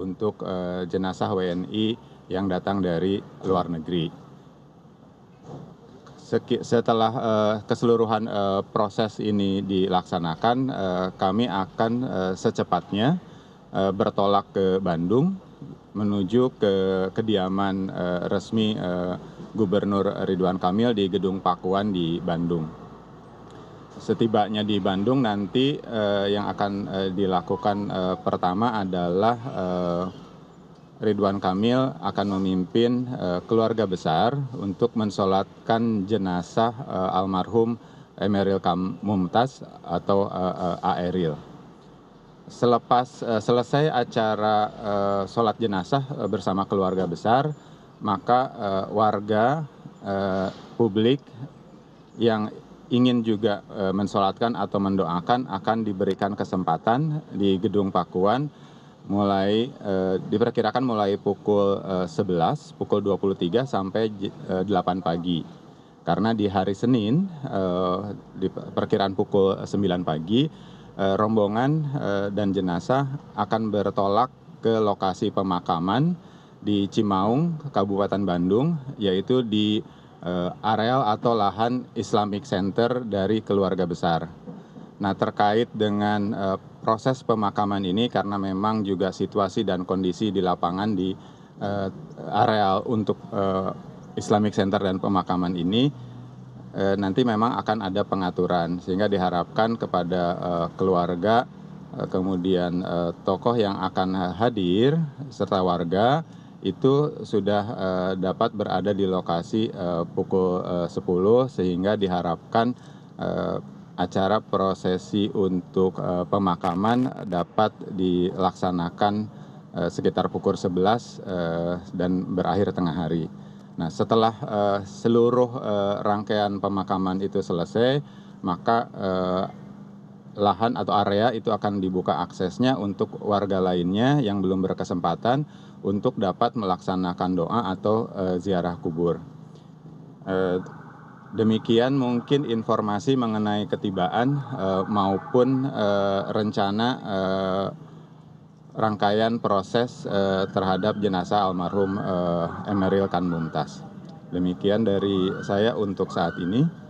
untuk eh, jenazah wni yang datang dari luar negeri setelah uh, keseluruhan uh, proses ini dilaksanakan, uh, kami akan uh, secepatnya uh, bertolak ke Bandung menuju ke kediaman uh, resmi uh, Gubernur Ridwan Kamil di Gedung Pakuan di Bandung setibanya di bandung nanti eh, yang akan eh, dilakukan eh, pertama adalah ridwan kamil akan memimpin keluarga besar untuk mensolatkan jenazah almarhum emeril mumtaz atau aeril selepas eh, selesai acara solat sholat jenazah eh, bersama keluarga besar, maka eh, warga eh, publik yang ingin juga e, mensolatkan atau mendoakan akan diberikan kesempatan di Gedung Pakuan mulai e, diperkirakan mulai pukul 11, e, pukul 23 sampai 8 pagi. Karena di hari Senin di perkiraan pukul 9 pagi rombongan dan jenazah akan bertolak ke lokasi pemakaman di Cimaung, Kabupaten Bandung yaitu di Eh, areal atau lahan Islamic Center dari keluarga besar. Nah, terkait dengan eh, proses pemakaman ini karena memang juga situasi dan kondisi di lapangan di eh, areal untuk Islamic Center dan pemakaman ini nanti memang akan ada pengaturan sehingga diharapkan kepada keluarga kemudian tokoh yang akan hadir serta warga itu sudah eh, dapat berada di lokasi eh, pukul eh, sepuluh sehingga diharapkan acara prosesi untuk pemakaman dapat dilaksanakan sekitar pukul 11 dan berakhir tengah hari. Nah, setelah seluruh rangkaian pemakaman itu selesai, maka lahan atau area itu akan dibuka aksesnya untuk warga lainnya yang belum berkesempatan untuk dapat melaksanakan doa atau e, ziarah kubur. E, demikian mungkin informasi mengenai ketibaan e, maupun e, rencana e, rangkaian proses e, terhadap jenazah almarhum e, Emeril Kan Mumtaz. Demikian dari saya untuk saat ini.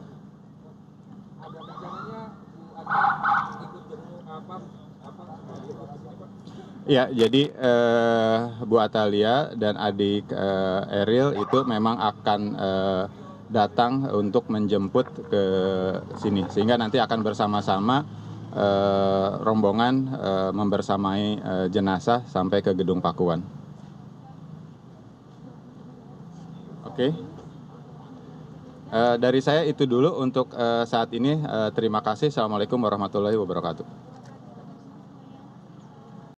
Ya, jadi uh, Bu Atalia dan adik uh, Eril itu memang akan uh, datang untuk menjemput ke sini, sehingga nanti akan bersama-sama uh, rombongan uh, membersamai uh, jenazah sampai ke Gedung Pakuan. Oke. Okay. Uh, dari saya itu dulu untuk uh, saat ini. Uh, terima kasih. Assalamualaikum warahmatullahi wabarakatuh.